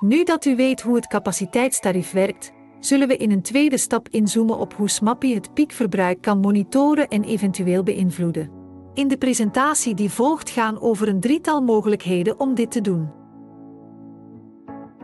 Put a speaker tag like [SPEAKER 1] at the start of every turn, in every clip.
[SPEAKER 1] Nu dat u weet hoe het capaciteitstarief werkt, zullen we in een tweede stap inzoomen op hoe SMAPI het piekverbruik kan monitoren en eventueel beïnvloeden. In de presentatie die volgt gaan over een drietal mogelijkheden om dit te doen.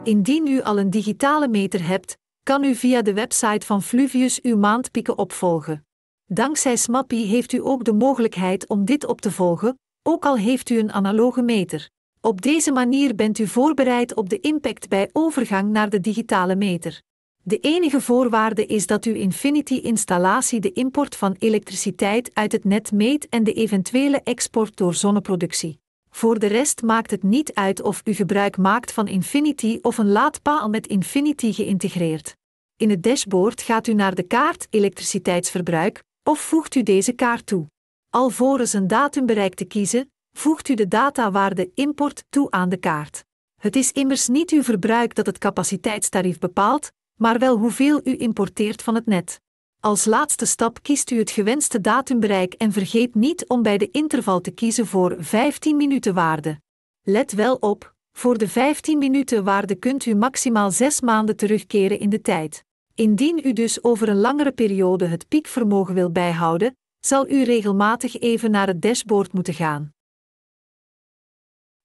[SPEAKER 1] Indien u al een digitale meter hebt, kan u via de website van Fluvius uw maandpieken opvolgen. Dankzij SMAPI heeft u ook de mogelijkheid om dit op te volgen, ook al heeft u een analoge meter. Op deze manier bent u voorbereid op de impact bij overgang naar de digitale meter. De enige voorwaarde is dat uw Infinity-installatie de import van elektriciteit uit het net meet en de eventuele export door zonneproductie. Voor de rest maakt het niet uit of u gebruik maakt van Infinity of een laadpaal met Infinity geïntegreerd. In het dashboard gaat u naar de kaart elektriciteitsverbruik of voegt u deze kaart toe. Alvorens een datum bereik te kiezen, voegt u de datawaarde import toe aan de kaart. Het is immers niet uw verbruik dat het capaciteitstarief bepaalt, maar wel hoeveel u importeert van het net. Als laatste stap kiest u het gewenste datumbereik en vergeet niet om bij de interval te kiezen voor 15 minuten waarde. Let wel op, voor de 15 minuten waarde kunt u maximaal 6 maanden terugkeren in de tijd. Indien u dus over een langere periode het piekvermogen wil bijhouden, zal u regelmatig even naar het dashboard moeten gaan.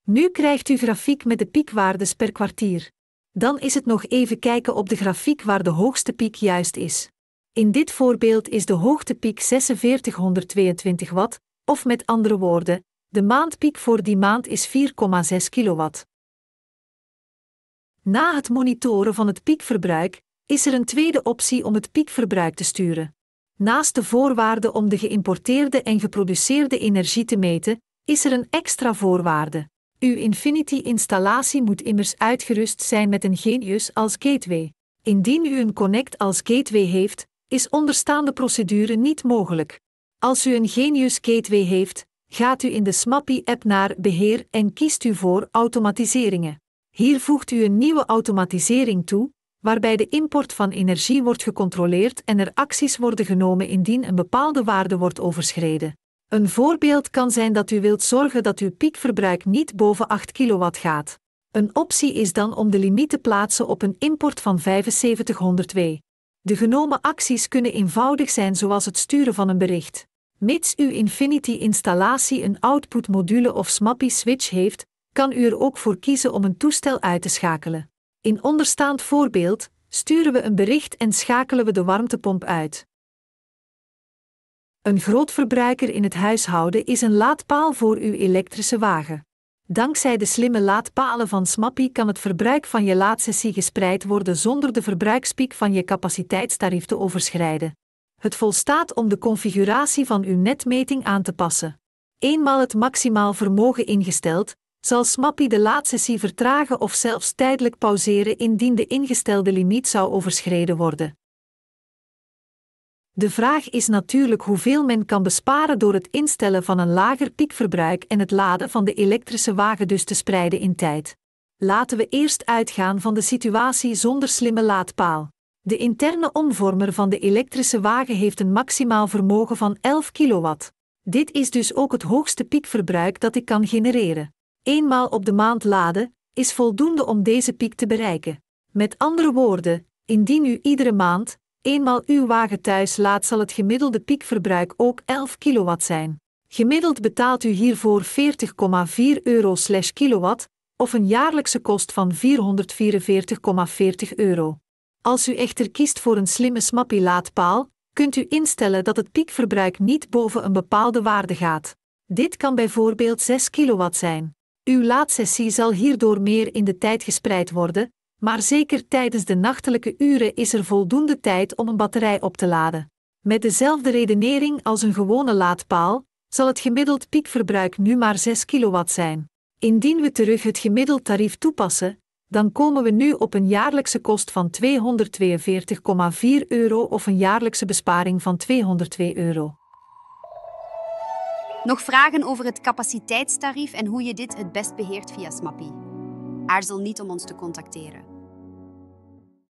[SPEAKER 1] Nu krijgt u grafiek met de piekwaardes per kwartier. Dan is het nog even kijken op de grafiek waar de hoogste piek juist is. In dit voorbeeld is de hoogtepiek 4622 watt, of met andere woorden, de maandpiek voor die maand is 4,6 kilowatt. Na het monitoren van het piekverbruik is er een tweede optie om het piekverbruik te sturen. Naast de voorwaarden om de geïmporteerde en geproduceerde energie te meten, is er een extra voorwaarde. Uw Infinity-installatie moet immers uitgerust zijn met een Genius als gateway. Indien u een Connect als gateway heeft, is onderstaande procedure niet mogelijk. Als u een Genius Gateway heeft, gaat u in de SMAPI-app naar Beheer en kiest u voor Automatiseringen. Hier voegt u een nieuwe automatisering toe, waarbij de import van energie wordt gecontroleerd en er acties worden genomen indien een bepaalde waarde wordt overschreden. Een voorbeeld kan zijn dat u wilt zorgen dat uw piekverbruik niet boven 8 kW gaat. Een optie is dan om de limiet te plaatsen op een import van 7500 W. De genomen acties kunnen eenvoudig zijn zoals het sturen van een bericht. Mits uw Infinity-installatie een outputmodule of SMAPI-switch heeft, kan u er ook voor kiezen om een toestel uit te schakelen. In onderstaand voorbeeld sturen we een bericht en schakelen we de warmtepomp uit. Een groot verbruiker in het huishouden is een laadpaal voor uw elektrische wagen. Dankzij de slimme laadpalen van Smappy kan het verbruik van je laadsessie gespreid worden zonder de verbruikspiek van je capaciteitstarief te overschrijden. Het volstaat om de configuratie van uw netmeting aan te passen. Eenmaal het maximaal vermogen ingesteld, zal Smappy de laadsessie vertragen of zelfs tijdelijk pauzeren indien de ingestelde limiet zou overschreden worden. De vraag is natuurlijk hoeveel men kan besparen door het instellen van een lager piekverbruik en het laden van de elektrische wagen dus te spreiden in tijd. Laten we eerst uitgaan van de situatie zonder slimme laadpaal. De interne omvormer van de elektrische wagen heeft een maximaal vermogen van 11 kW. Dit is dus ook het hoogste piekverbruik dat ik kan genereren. Eenmaal op de maand laden is voldoende om deze piek te bereiken. Met andere woorden, indien u iedere maand Eenmaal uw wagen thuis laat zal het gemiddelde piekverbruik ook 11 kW zijn. Gemiddeld betaalt u hiervoor 40,4 euro slash kilowatt, of een jaarlijkse kost van 444,40 euro. Als u echter kiest voor een slimme smappie laadpaal, kunt u instellen dat het piekverbruik niet boven een bepaalde waarde gaat. Dit kan bijvoorbeeld 6 kW zijn. Uw laadsessie zal hierdoor meer in de tijd gespreid worden, maar zeker tijdens de nachtelijke uren is er voldoende tijd om een batterij op te laden. Met dezelfde redenering als een gewone laadpaal, zal het gemiddeld piekverbruik nu maar 6 kW zijn. Indien we terug het gemiddeld tarief toepassen, dan komen we nu op een jaarlijkse kost van 242,4 euro of een jaarlijkse besparing van 202 euro. Nog vragen over het capaciteitstarief en hoe je dit het best beheert via SMAPI? Aarzel niet om ons te contacteren.